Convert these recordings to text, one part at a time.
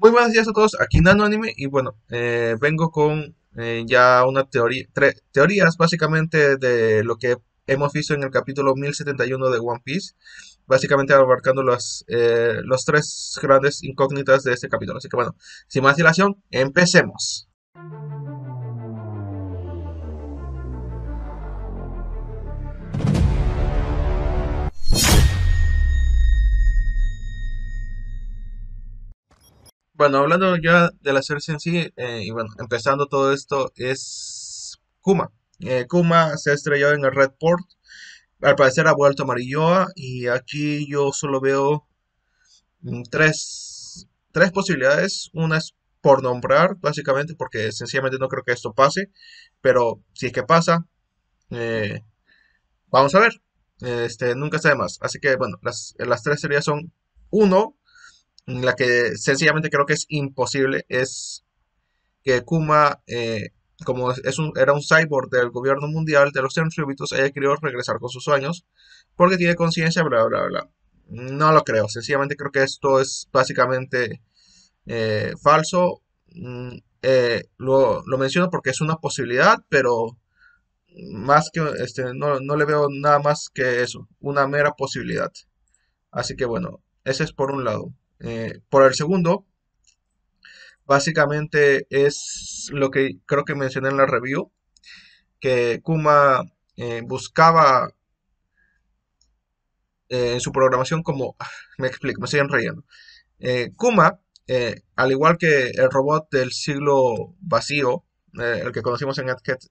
Muy buenos días a todos, aquí en Anime y bueno, eh, vengo con eh, ya una teoría, teorías básicamente de lo que hemos visto en el capítulo 1071 de One Piece, básicamente abarcando las, eh, los tres grandes incógnitas de este capítulo. Así que bueno, sin más dilación, empecemos. Bueno, hablando ya de la serie en sí, eh, y bueno, empezando todo esto, es Kuma. Eh, Kuma se ha estrellado en el Redport. Al parecer ha vuelto a Marilloa. Y aquí yo solo veo mm, tres, posibilidades. Una es por nombrar, básicamente, porque sencillamente no creo que esto pase. Pero si es que pasa, eh, vamos a ver. Este, nunca sabe más. Así que bueno, las, las tres series son uno, la que sencillamente creo que es imposible, es que Kuma, eh, como es un, era un cyborg del gobierno mundial de los centríbitos, haya querido regresar con sus sueños porque tiene conciencia, bla, bla, bla. No lo creo, sencillamente creo que esto es básicamente eh, falso. Mm, eh, lo, menciono porque es una posibilidad, pero más que este, no, no le veo nada más que eso, una mera posibilidad. Así que bueno, ese es por un lado. Eh, por el segundo, básicamente es lo que creo que mencioné en la review, que Kuma eh, buscaba eh, en su programación como, ah, me explico, me siguen reyendo. Kuma, al igual que el robot del siglo vacío, el que conocimos en AdCat,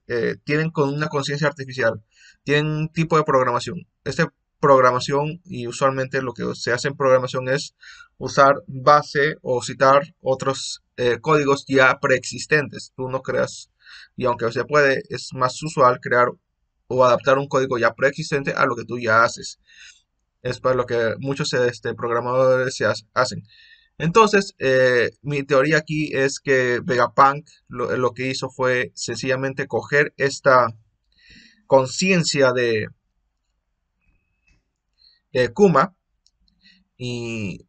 tienen con una conciencia artificial, tienen un tipo de programación. Este programación y usualmente lo que se hace en programación es usar base o citar otros eh, códigos ya preexistentes. Tú no creas, y aunque se puede, es más usual crear o adaptar un código ya preexistente a lo que tú ya haces. Es para lo que muchos este, programadores se hacen. Entonces, eh, mi teoría aquí es que Vegapunk lo que hizo fue sencillamente coger esta conciencia de de Kuma y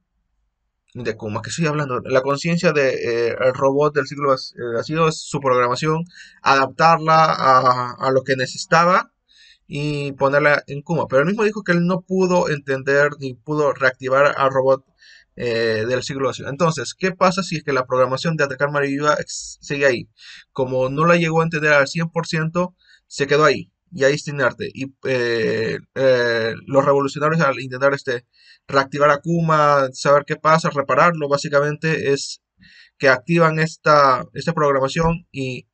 de Kuma, que estoy hablando, la conciencia del de, eh, robot del siglo ha eh, es su programación, adaptarla a, lo que necesitaba y ponerla en Kuma. Pero el mismo dijo que él no pudo entender ni pudo reactivar al robot eh, del siglo vacío. Entonces, ¿qué pasa si es que la programación de atacar Mariva sigue ahí? Como no la llegó a entender al 100%, se quedó ahí y a arte. Y eh, eh, los revolucionarios al intentar este, reactivar a Kuma, saber qué pasa, repararlo, básicamente es que activan esta, esta programación y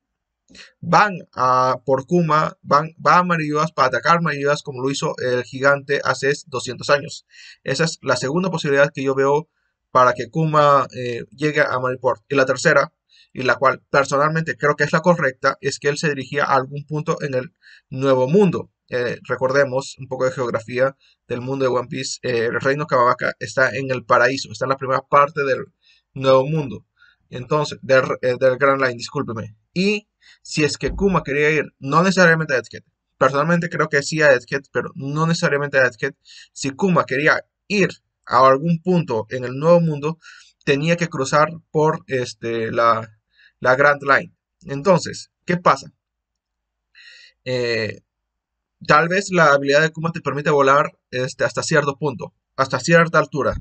van a por Kuma, van, a Marivas para atacar maridivas como lo hizo el gigante hace 200 años. Esa es la segunda posibilidad que yo veo para que Kuma eh, llegue a Mariport. Y la tercera y la cual personalmente creo que es la correcta, es que él se dirigía a algún punto en el Nuevo Mundo. Eh, recordemos un poco de geografía del mundo de One Piece. Eh, el reino Kababaka está en el paraíso, está en la primera parte del Nuevo Mundo. Entonces, del, eh, Grand Line, discúlpeme. Y si es que Kuma quería ir, no necesariamente a Etiquette, personalmente creo que sí a Etiquette, pero no necesariamente a Etiquette, si Kuma quería ir a algún punto en el Nuevo Mundo, tenía que cruzar por este, la, la Grand Line. Entonces, ¿qué pasa? Eh, tal vez la habilidad de Kuma te permite volar este, hasta cierto punto, hasta cierta altura.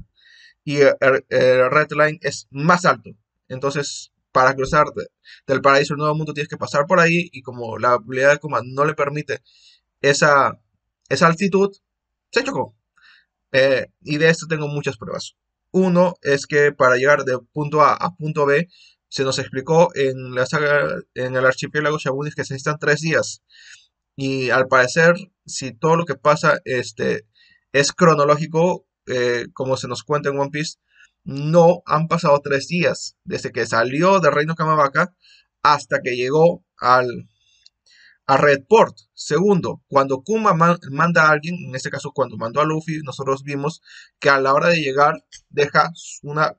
Y el, Red Line es más alto. Entonces, para cruzar del paraíso al nuevo mundo tienes que pasar por ahí. Y como la habilidad de Kuma no le permite esa, esa altitud, se chocó. Eh, y de esto tengo muchas pruebas. Uno es que para llegar de punto A a punto B se nos explicó en la saga, en el archipiélago Shabunis que se necesitan tres días. Y al parecer, si todo lo que pasa este, es cronológico, eh, como se nos cuenta en One Piece, no han pasado tres días desde que salió del Reino Kamabaka hasta que llegó al, a Redport. Segundo, cuando Kuma manda a alguien, en este caso cuando mandó a Luffy, nosotros vimos que a la hora de llegar deja una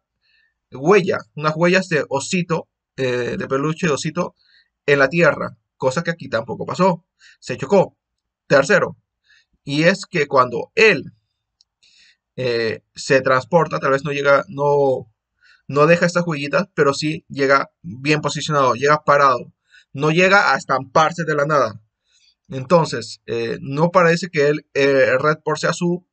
huella unas huellas de osito, eh, de peluche de osito en la tierra, cosa que aquí tampoco pasó. Se chocó. Tercero, y es que cuando él eh, se transporta, tal vez no llega, no, no deja estas huellitas, pero sí llega bien posicionado, llega parado, no llega a estamparse de la nada. Entonces, eh, no parece que el, Red por sea su,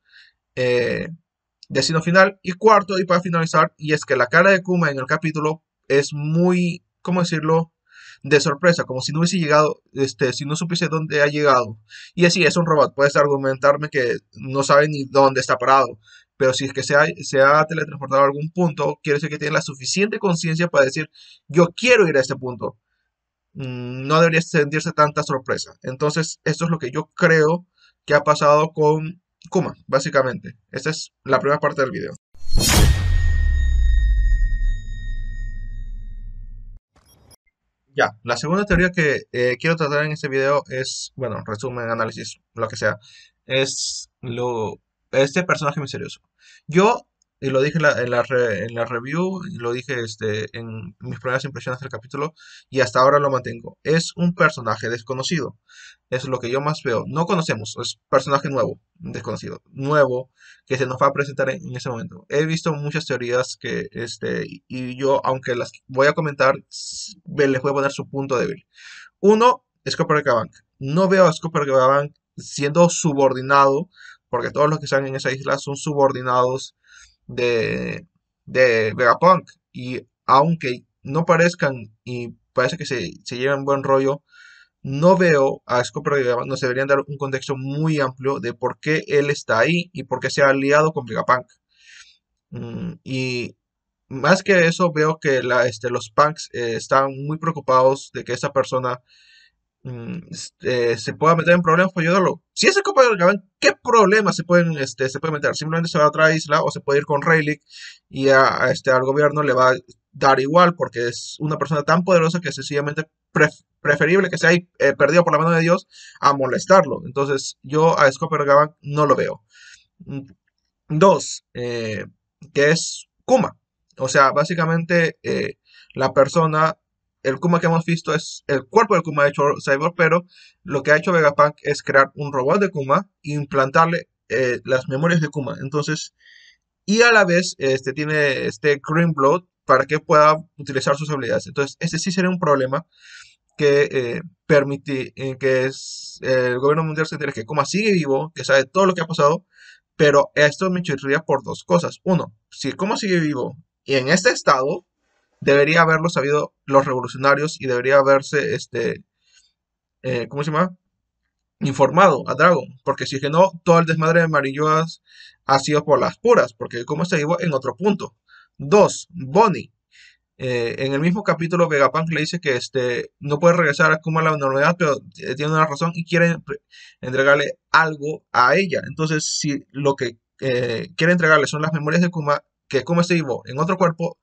Destino final. Y cuarto, y para finalizar, y es que la cara de Kuma en el capítulo es muy, ¿cómo decirlo? De sorpresa, como si no hubiese llegado, este, si no supiese dónde ha llegado. Y así es un robot, puedes argumentarme que no sabe ni dónde está parado. Pero si es que se ha, se ha teletransportado a algún punto, quiere decir que tiene la suficiente conciencia para decir, yo quiero ir a este punto. Mm, no debería sentirse tanta sorpresa. Entonces, esto es lo que yo creo que ha pasado con Kuma, básicamente. Esta es la primera parte del video. Ya, la segunda teoría que eh, quiero tratar en este video es, bueno, resumen, análisis, lo que sea, es lo este personaje misterioso. Yo y lo dije en la, review, lo dije este, en mis primeras impresiones del capítulo, y hasta ahora lo mantengo. Es un personaje desconocido, es lo que yo más veo. No conocemos, es personaje nuevo, desconocido, nuevo, que se nos va a presentar en, ese momento. He visto muchas teorías que, este, y yo, aunque las voy a comentar, les voy a poner su punto débil. Uno, Scopper Gabank. No veo a Scopper Gabank siendo subordinado, porque todos los que están en esa isla son subordinados de, de Vegapunk. Y aunque no parezcan y parece que se, se llevan buen rollo, no veo a Scorpio que nos deberían dar un contexto muy amplio de por qué él está ahí y por qué se ha aliado con Vegapunk. Mm, y más que eso, veo que la, este, los punks eh, están muy preocupados de que esta persona Mm, este, se pueda meter en problemas para pues, ayudarlo. Si es Copa del Gabán, ¿qué problemas se pueden este, se puede meter? Simplemente se va a otra isla o se puede ir con Rayleigh y a, este, al gobierno le va a dar igual porque es una persona tan poderosa que es sencillamente preferible que sea ahí, eh, perdido por la mano de Dios a molestarlo. Entonces yo a Scoper Gavan no lo veo. Mm, dos, eh, que es Kuma. O sea, básicamente eh, la persona el Kuma que hemos visto es el cuerpo del Kuma de hecho Cyborg, pero lo que ha hecho Vegapunk es crear un robot de Kuma e implantarle eh, las memorias de Kuma. Entonces, y a la vez este, tiene este Green Blood para que pueda utilizar sus habilidades. Entonces, ese sí sería un problema que eh, permite eh, que es, el gobierno mundial se entere que Kuma sigue vivo, que sabe todo lo que ha pasado, pero esto me chirría por dos cosas. Uno, si Kuma sigue vivo y en este estado, debería haberlo sabido los revolucionarios y debería haberse, este, eh, ¿cómo se llama? Informado a Dragon, porque si es que no, todo el desmadre de Amarillo ha sido por las puras, porque como se vivo en otro punto. Dos, Bonnie. Eh, en el mismo capítulo, Vegapunk le dice que este, no puede regresar a Kuma a la normalidad, pero tiene una razón y quiere entregarle algo a ella. Entonces, si lo que eh, quiere entregarle son las memorias de Kuma, que Kuma se vivo en otro cuerpo,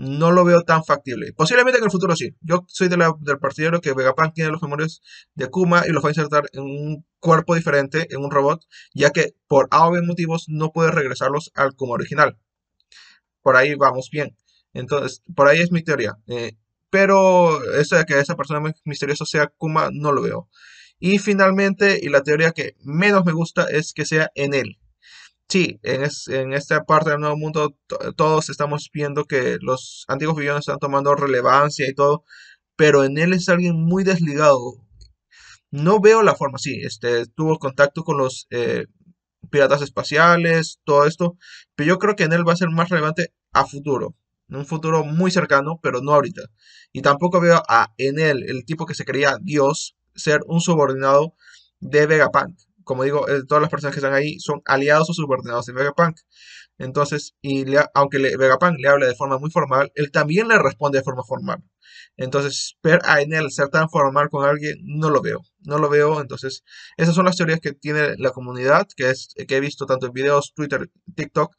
no lo veo tan factible. Posiblemente en el futuro sí. Yo soy del partidario que Vegapunk tiene los memorias de Kuma. y los va a insertar en un cuerpo diferente, en un robot, ya que por A motivos no puede regresarlos al Kuma original. Por ahí vamos bien. Entonces, por ahí es mi teoría. Eh, pero eso de que esa persona misteriosa sea Kuma, no lo veo. Y finalmente, y la teoría que menos me gusta es que sea en él. Sí, en, es, en, esta parte del Nuevo Mundo todos estamos viendo que los antiguos villanos están tomando relevancia y todo, pero en él es alguien muy desligado. No veo la forma, sí, este, tuvo contacto con los eh, piratas espaciales, todo esto, pero yo creo que en él va a ser más relevante a futuro, en un futuro muy cercano, pero no ahorita. Y tampoco veo a, en él, el tipo que se creía Dios, ser un subordinado de Vegapunk como digo, eh, todas las personas que están ahí son aliados o subordinados de Vegapunk. Entonces, y aunque le, Vegapunk le habla de forma muy formal, él también le responde de forma formal. Entonces, ver a Enel ser tan formal con alguien, no lo veo. No lo veo. Entonces, esas son las teorías que tiene la comunidad, que, es, que he visto tanto en videos, Twitter, TikTok.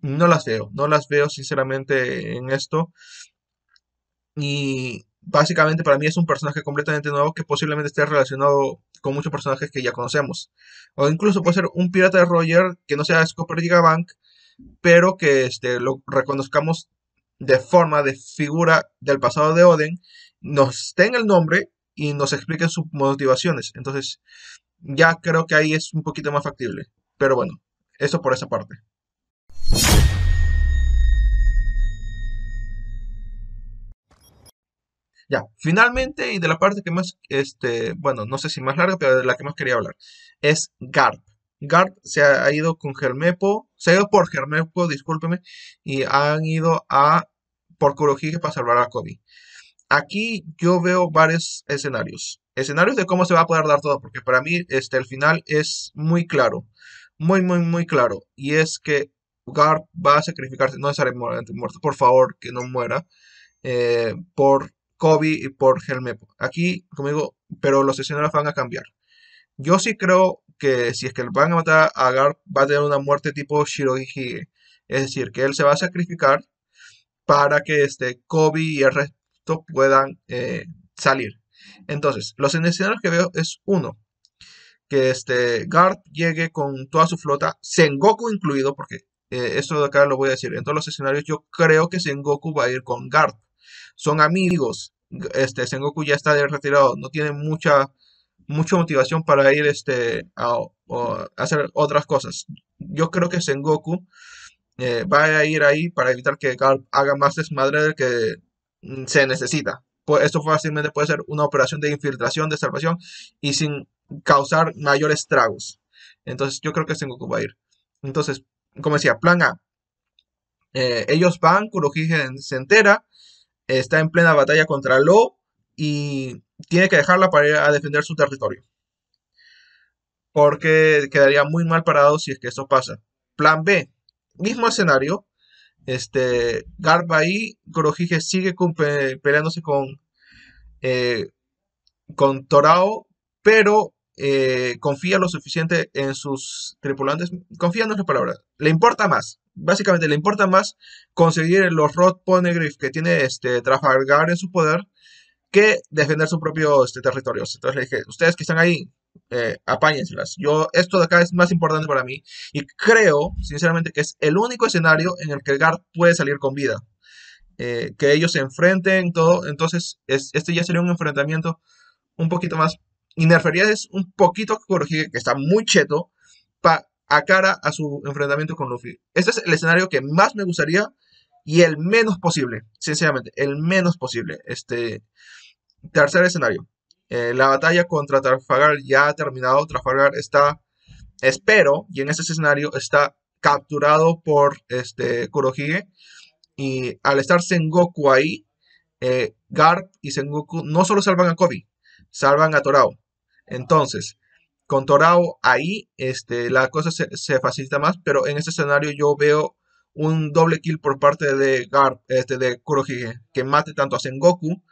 No las veo. No las veo, sinceramente, en esto. Y básicamente para mí es un personaje completamente nuevo que posiblemente esté relacionado con muchos personajes que ya conocemos. O incluso puede ser un pirata de Roger que no sea Scopper Gigabank, pero que este, lo reconozcamos de forma, de figura del pasado de odin nos den el nombre y nos expliquen sus motivaciones. Entonces, ya creo que ahí es un poquito más factible. Pero bueno, eso por esa parte. Ya, finalmente, y de la parte que más, este, bueno, no sé si más larga, pero de la que más quería hablar, es GARP. GARP se ha ido con Germepo, se ha ido por Germepo, discúlpeme, y han ido a por Kurohige para salvar a Kobe. Aquí yo veo varios escenarios. Escenarios de cómo se va a poder dar todo, porque para mí este, el final es muy claro. Muy, muy, muy claro. Y es que Garp va a sacrificarse, no necesariamente muerto, por favor, que no muera, eh, por Kobe y por Helmepo. Aquí, como digo, pero los escenarios van a cambiar. Yo sí creo que si es que van a matar a Garth, va a tener una muerte tipo Shirohige. Es decir, que él se va a sacrificar para que este Kobe y el resto puedan eh, salir. Entonces, los escenarios que veo es uno, que este Garth llegue con toda su flota, Sengoku incluido, porque eh, esto de acá lo voy a decir. En todos los escenarios yo creo que Sengoku va a ir con Garth son amigos. Este, Sengoku ya está retirado, no tiene mucha, mucha motivación para ir este, a, hacer otras cosas. Yo creo que Sengoku eh, va a ir ahí para evitar que haga más desmadre del que mm, se necesita. Pues esto fácilmente puede ser una operación de infiltración, de salvación y sin causar mayores tragos. Entonces yo creo que Sengoku va a ir. Entonces, como decía, plan A. Eh, ellos van, Kurohige se entera, está en plena batalla contra Lo y tiene que dejarla para ir a defender su territorio. Porque quedaría muy mal parado si es que eso pasa. Plan B, mismo escenario. Este, garba ahí, Kurohige sigue peleándose con, eh, con Torao, pero eh, confía lo suficiente en sus tripulantes, confía en es la palabra, le importa más, básicamente le importa más conseguir los Rod Ponegriff que tiene este, Trafalgar en su poder que defender su propio este, territorio. Entonces le dije, ustedes que están ahí, eh, apáñenselas. Yo, esto de acá es más importante para mí y creo, sinceramente, que es el único escenario en el que el puede salir con vida. Eh, que ellos se enfrenten, todo. Entonces, este ya sería un enfrentamiento un poquito más y nerfearía es un poquito Kurohige, que está muy cheto, a cara a su enfrentamiento con Luffy. Este es el escenario que más me gustaría y el menos posible, sinceramente, el menos posible. Este tercer escenario. Eh, la batalla contra Trafalgar ya ha terminado. Trafalgar está, espero, y en este escenario está capturado por este Kurohige. Y al estar Sengoku ahí, eh, y Sengoku no solo salvan a Kobe, salvan a Torao. Entonces, con Torao ahí este, la cosa se, facilita más, pero en este escenario yo veo un doble kill por parte de, Gar, este, de Kurohige, que mate tanto a Sengoku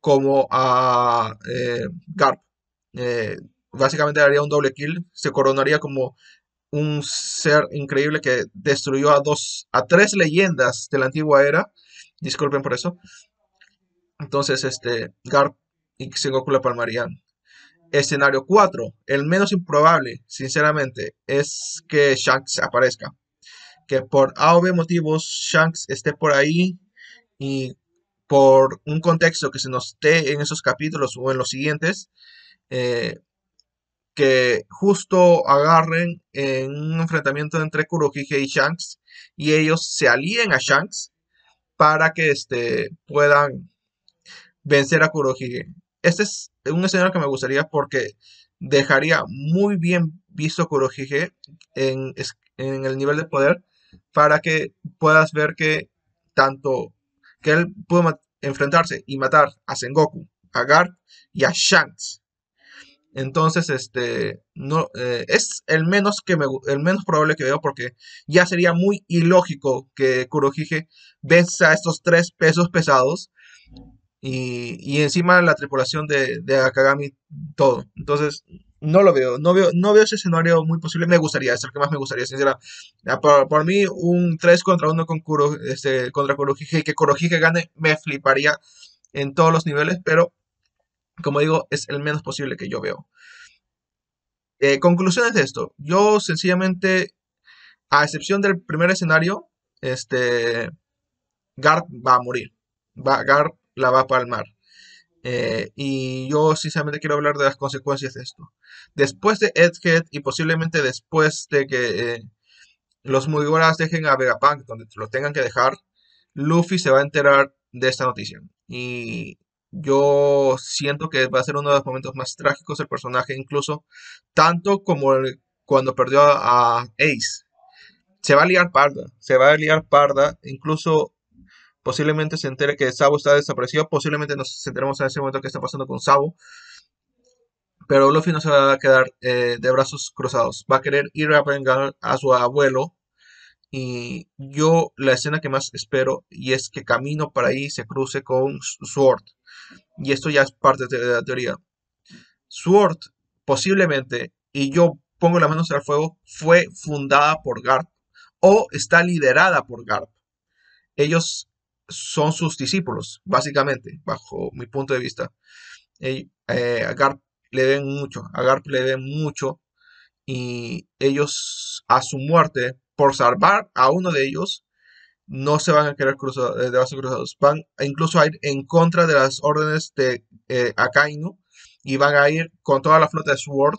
como a eh, Garp. Eh, básicamente haría un doble kill, se coronaría como un ser increíble que destruyó a dos, a tres leyendas de la antigua era. Disculpen por eso. Entonces, este, Garp y Sengoku la palmarían Escenario 4, el menos improbable, sinceramente, es que Shanks aparezca. Que por A o B motivos Shanks esté por ahí y por un contexto que se nos dé en esos capítulos o en los siguientes, eh, que justo agarren en un enfrentamiento entre Kurohige y Shanks y ellos se alíen a Shanks para que este, puedan vencer a Kurohige. Este es un escenario que me gustaría porque dejaría muy bien visto Kurohige en, el nivel de poder para que puedas ver que tanto que él pudo enfrentarse y matar a Sengoku, a Garp y a Shanks. Entonces, este, no, eh, es el menos, que el menos probable que veo porque ya sería muy ilógico que Kurohige venza a estos tres pesos pesados y, y encima la tripulación de, Akagami, todo. Entonces, no lo veo, no veo, no veo ese escenario muy posible. Me gustaría, es el que más me gustaría, sinceramente, ah, Por, mí, un 3 contra 1 con este, contra Kurohige que Kurohige gane, me fliparía en todos los niveles, pero como digo, es el menos posible que yo veo. Eh, conclusiones de esto. Yo sencillamente, a excepción del primer escenario, este, Gart va a morir. Va, Gart la va a palmar. Eh, y yo sinceramente quiero hablar de las consecuencias de esto. Después de Edgehead y posiblemente después de que eh, los Mugiwaras dejen a Vegapunk, donde lo tengan que dejar, Luffy se va a enterar de esta noticia. Y yo siento que va a ser uno de los momentos más trágicos del personaje, incluso tanto como cuando perdió a Ace. Se va a liar parda, se va a liar parda. Incluso Posiblemente se entere que Sabo está desaparecido. Posiblemente nos enteremos en ese momento Que está pasando con Sabo. Pero Luffy no se va a quedar eh, de brazos cruzados. Va a querer ir a vengar a su abuelo. Y yo la escena que más espero y es que camino para ahí se cruce con Sword. Y esto ya es parte de la teoría. Sword posiblemente, y yo pongo las manos al fuego, fue fundada por Garp o está liderada por Garp. Ellos son sus discípulos, básicamente, bajo mi punto de vista. Eh, a Garp le ven mucho, a Garp le ven mucho y ellos a su muerte, por salvar a uno de ellos, no se van a querer cruzar, eh, de base cruzados, van incluso a ir en contra de las órdenes de eh, Akainu y van a ir con toda la flota de Sword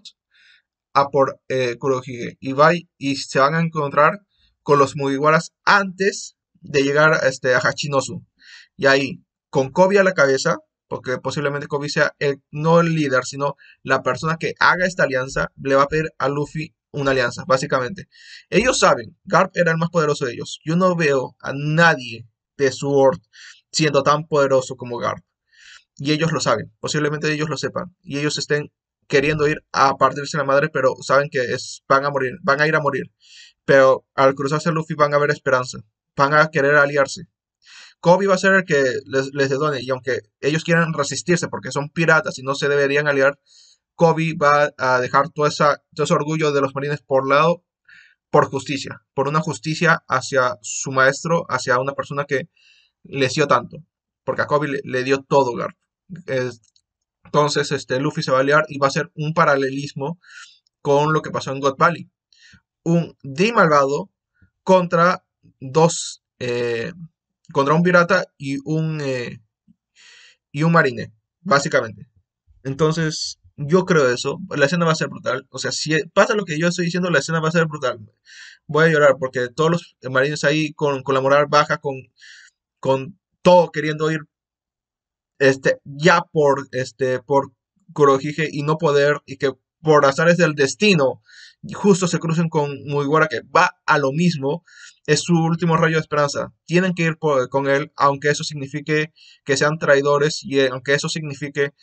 a por eh, Kurohige y, y se van a encontrar con los Mugiwaras antes de llegar este, a Hachinosu. Y ahí, con Kobe a la cabeza, porque posiblemente Kobe sea no el líder, sino la persona que haga esta alianza, le va a pedir a Luffy una alianza, básicamente. Ellos saben, Garp era el más poderoso de ellos. Yo no veo a nadie de su Sword siendo tan poderoso como Garp. Y ellos lo saben, posiblemente ellos lo sepan. Y ellos estén queriendo ir a partirse la madre, pero saben que es, van a morir, van a ir a morir. Pero al cruzarse Luffy van a ver esperanza van a querer aliarse. Kobe va a ser el que les, les detone. Y aunque ellos quieran resistirse porque son piratas y no se deberían aliar, Kobe va a dejar todo, ese orgullo de los marines por lado por justicia, por una justicia hacia su maestro, hacia una persona que les dio tanto. Porque a Kobe le, dio todo Garp. Entonces, este, Luffy se va a aliar y va a ser un paralelismo con lo que pasó en God Valley. Un D malvado contra dos eh, contra un pirata y un eh, y un marine, básicamente. Entonces, yo creo eso. La escena va a ser brutal. O sea, si pasa lo que yo estoy diciendo, la escena va a ser brutal. Voy a llorar porque todos los marines ahí con, la moral baja, con, con todo queriendo ir este, ya por, este, por Kurohige y no poder, y que por azares del destino, justo se crucen con Mugiwara que va a lo mismo es su último rayo de esperanza. Tienen que ir con él, aunque eso signifique que sean traidores y eh, aunque eso signifique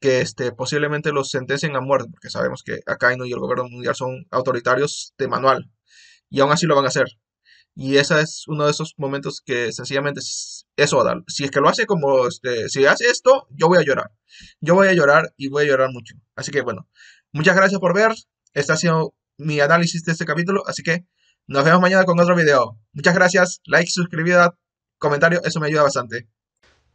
que este, posiblemente los sentencien a muerte, porque sabemos que Akainu y el gobierno mundial son autoritarios de manual, y aún así lo van a hacer. Y ese es uno de esos momentos que sencillamente eso Adal, Si es que lo hace como, este, si hace esto, yo voy a llorar. Yo voy a llorar y voy a llorar mucho. Así que bueno, muchas gracias por ver. Este ha sido mi análisis de este capítulo, así que nos vemos mañana con otro video. Muchas gracias, like, suscribida, comentario, eso me ayuda bastante.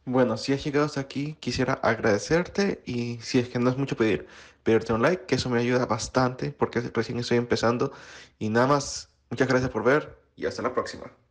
Bueno, si has llegado hasta aquí, quisiera agradecerte y si es que no es mucho pedir, pedirte un like, que eso me ayuda bastante porque recién estoy empezando. Y nada más, muchas gracias por ver y hasta la próxima.